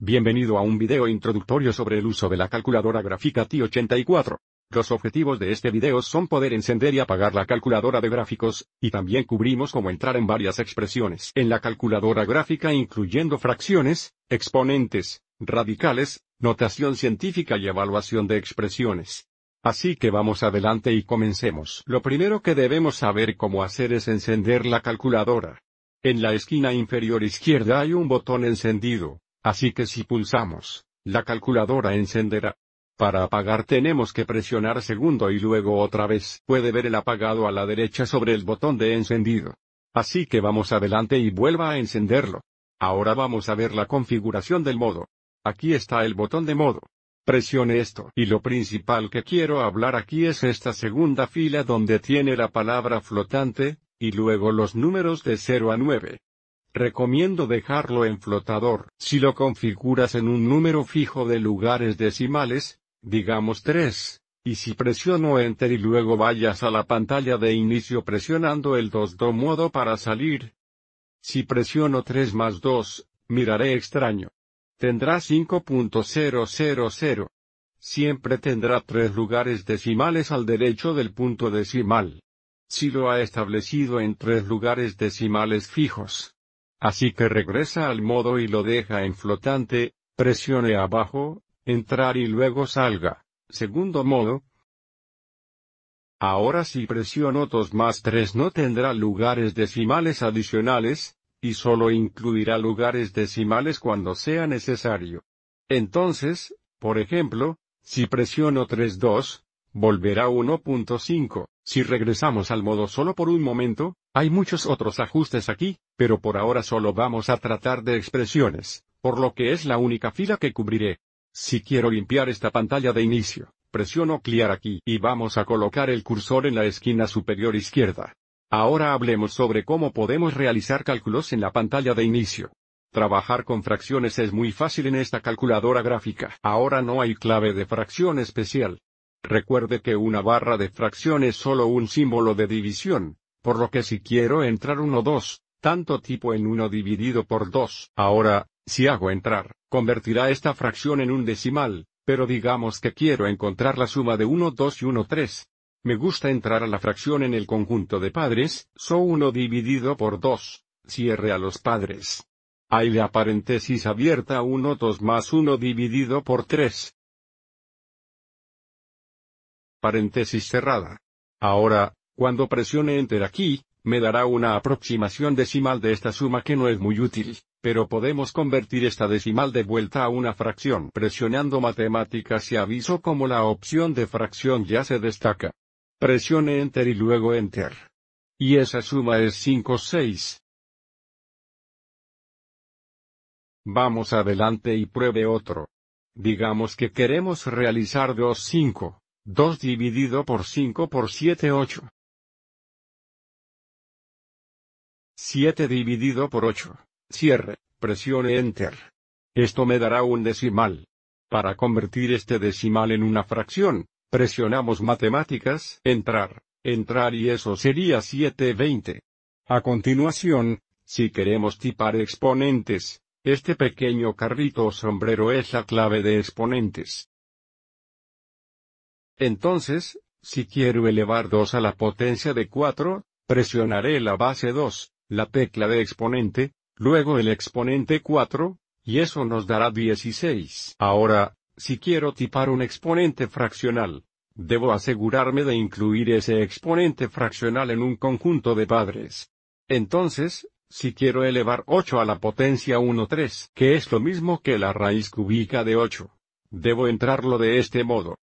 Bienvenido a un video introductorio sobre el uso de la calculadora gráfica TI-84. Los objetivos de este video son poder encender y apagar la calculadora de gráficos, y también cubrimos cómo entrar en varias expresiones en la calculadora gráfica incluyendo fracciones, exponentes, radicales, notación científica y evaluación de expresiones. Así que vamos adelante y comencemos. Lo primero que debemos saber cómo hacer es encender la calculadora. En la esquina inferior izquierda hay un botón encendido, así que si pulsamos, la calculadora encenderá. Para apagar tenemos que presionar segundo y luego otra vez. Puede ver el apagado a la derecha sobre el botón de encendido. Así que vamos adelante y vuelva a encenderlo. Ahora vamos a ver la configuración del modo. Aquí está el botón de modo. Presione esto. Y lo principal que quiero hablar aquí es esta segunda fila donde tiene la palabra flotante, y luego los números de 0 a 9. Recomiendo dejarlo en flotador. Si lo configuras en un número fijo de lugares decimales, digamos 3, y si presiono Enter y luego vayas a la pantalla de inicio presionando el 2 do modo para salir. Si presiono 3 más 2, miraré extraño. Tendrá 5.000. Siempre tendrá tres lugares decimales al derecho del punto decimal si lo ha establecido en tres lugares decimales fijos. Así que regresa al modo y lo deja en flotante, presione abajo, entrar y luego salga. Segundo modo. Ahora si presiono 2 más 3 no tendrá lugares decimales adicionales, y solo incluirá lugares decimales cuando sea necesario. Entonces, por ejemplo, si presiono 3 dos volverá 1.5. Si regresamos al modo solo por un momento, hay muchos otros ajustes aquí, pero por ahora solo vamos a tratar de expresiones, por lo que es la única fila que cubriré. Si quiero limpiar esta pantalla de inicio, presiono Clear aquí y vamos a colocar el cursor en la esquina superior izquierda. Ahora hablemos sobre cómo podemos realizar cálculos en la pantalla de inicio. Trabajar con fracciones es muy fácil en esta calculadora gráfica. Ahora no hay clave de fracción especial, Recuerde que una barra de fracción es solo un símbolo de división, por lo que si quiero entrar 1 2, tanto tipo en 1 dividido por 2. Ahora, si hago entrar, convertirá esta fracción en un decimal, pero digamos que quiero encontrar la suma de 1 2 y 1 3. Me gusta entrar a la fracción en el conjunto de padres, so 1 dividido por 2, cierre a los padres. Hay la paréntesis abierta 1 2 más 1 dividido por 3, Paréntesis cerrada. Ahora, cuando presione Enter aquí, me dará una aproximación decimal de esta suma que no es muy útil, pero podemos convertir esta decimal de vuelta a una fracción presionando matemáticas y aviso como la opción de fracción ya se destaca. Presione Enter y luego Enter. Y esa suma es 56. Vamos adelante y pruebe otro. Digamos que queremos realizar 2.5. 2 dividido por 5 por 7 8. 7 dividido por 8. Cierre, presione Enter. Esto me dará un decimal. Para convertir este decimal en una fracción, presionamos matemáticas, entrar, entrar y eso sería 720. A continuación, si queremos tipar exponentes, este pequeño carrito o sombrero es la clave de exponentes. Entonces, si quiero elevar 2 a la potencia de 4, presionaré la base 2, la tecla de exponente, luego el exponente 4, y eso nos dará 16. Ahora, si quiero tipar un exponente fraccional, debo asegurarme de incluir ese exponente fraccional en un conjunto de padres. Entonces, si quiero elevar 8 a la potencia 1 3, que es lo mismo que la raíz cúbica de 8, debo entrarlo de este modo.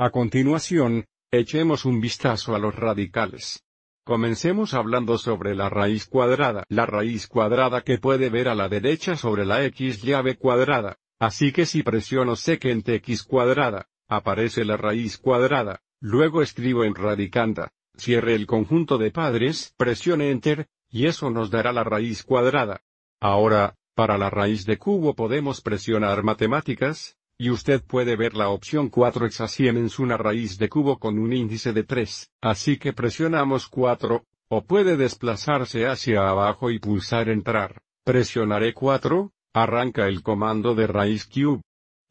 A continuación, echemos un vistazo a los radicales. Comencemos hablando sobre la raíz cuadrada. La raíz cuadrada que puede ver a la derecha sobre la x llave cuadrada. Así que si presiono secant x cuadrada, aparece la raíz cuadrada, luego escribo en radicanda, cierre el conjunto de padres, presione enter, y eso nos dará la raíz cuadrada. Ahora, para la raíz de cubo podemos presionar matemáticas, y usted puede ver la opción 4 exasiemens una raíz de cubo con un índice de 3, así que presionamos 4, o puede desplazarse hacia abajo y pulsar entrar, presionaré 4, arranca el comando de raíz cube.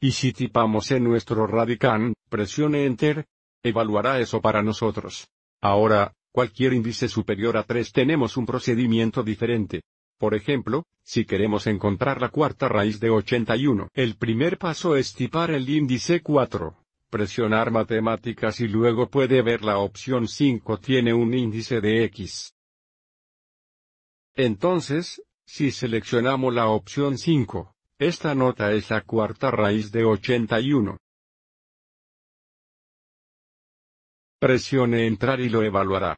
Y si tipamos en nuestro radicán, presione enter, evaluará eso para nosotros. Ahora, cualquier índice superior a 3 tenemos un procedimiento diferente. Por ejemplo, si queremos encontrar la cuarta raíz de 81, el primer paso es tipar el índice 4 presionar matemáticas y luego puede ver la opción 5 tiene un índice de x. Entonces, si seleccionamos la opción 5, esta nota es la cuarta raíz de 81. Presione entrar y lo evaluará.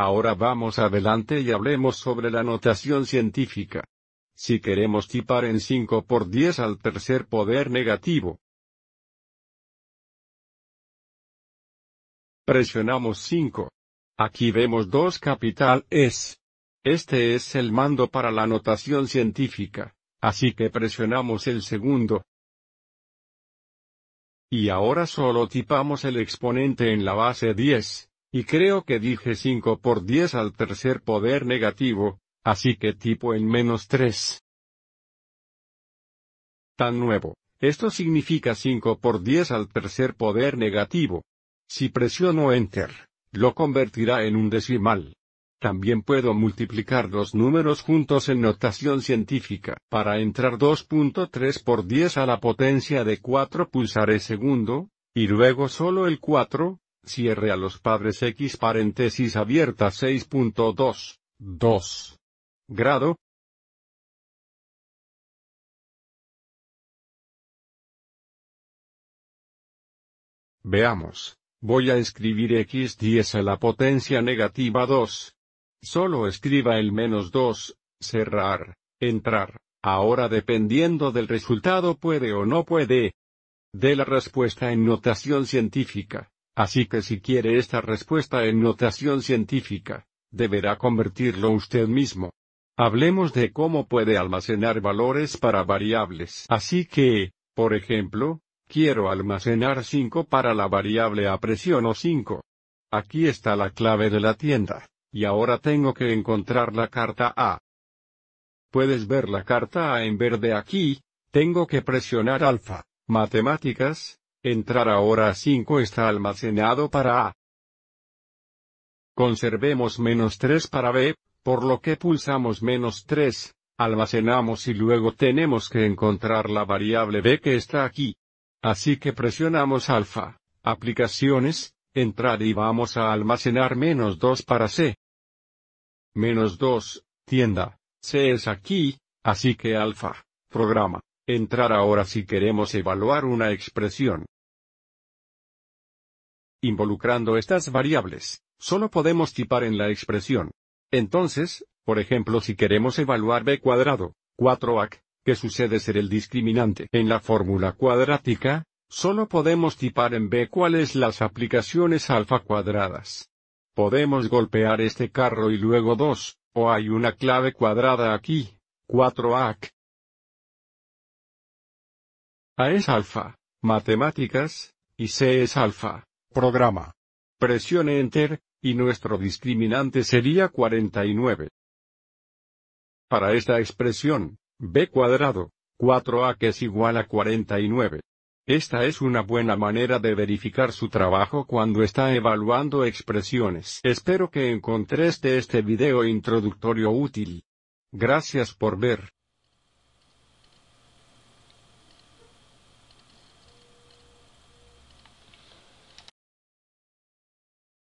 Ahora vamos adelante y hablemos sobre la notación científica. Si queremos tipar en 5 por 10 al tercer poder negativo, presionamos 5. Aquí vemos 2 capital S. Este es el mando para la notación científica, así que presionamos el segundo. Y ahora solo tipamos el exponente en la base 10. Y creo que dije 5 por 10 al tercer poder negativo, así que tipo en menos 3. Tan nuevo. Esto significa 5 por 10 al tercer poder negativo. Si presiono Enter, lo convertirá en un decimal. También puedo multiplicar los números juntos en notación científica. Para entrar 2.3 por 10 a la potencia de 4 pulsaré segundo, y luego solo el 4, Cierre a los padres X paréntesis abierta 6.2. 2. Grado. Veamos. Voy a escribir x10 a la potencia negativa 2. Solo escriba el menos 2, cerrar, entrar. Ahora dependiendo del resultado puede o no puede. De la respuesta en notación científica. Así que si quiere esta respuesta en notación científica, deberá convertirlo usted mismo. Hablemos de cómo puede almacenar valores para variables. Así que, por ejemplo, quiero almacenar 5 para la variable a presión o 5. Aquí está la clave de la tienda, y ahora tengo que encontrar la carta A. Puedes ver la carta A en verde aquí, tengo que presionar alfa, matemáticas, Entrar ahora a 5 está almacenado para A. Conservemos menos 3 para B, por lo que pulsamos menos 3, almacenamos y luego tenemos que encontrar la variable B que está aquí. Así que presionamos alfa, aplicaciones, entrar y vamos a almacenar menos 2 para C. Menos 2, tienda, C es aquí, así que alfa, programa entrar ahora si queremos evaluar una expresión. Involucrando estas variables, solo podemos tipar en la expresión. Entonces, por ejemplo si queremos evaluar b cuadrado, 4ac, que sucede ser el discriminante en la fórmula cuadrática, solo podemos tipar en b cuáles las aplicaciones alfa cuadradas. Podemos golpear este carro y luego 2, o hay una clave cuadrada aquí, 4ac, a es alfa, matemáticas, y C es alfa, programa. Presione Enter, y nuestro discriminante sería 49. Para esta expresión, b cuadrado, 4a que es igual a 49. Esta es una buena manera de verificar su trabajo cuando está evaluando expresiones. Espero que encontraste este video introductorio útil. Gracias por ver.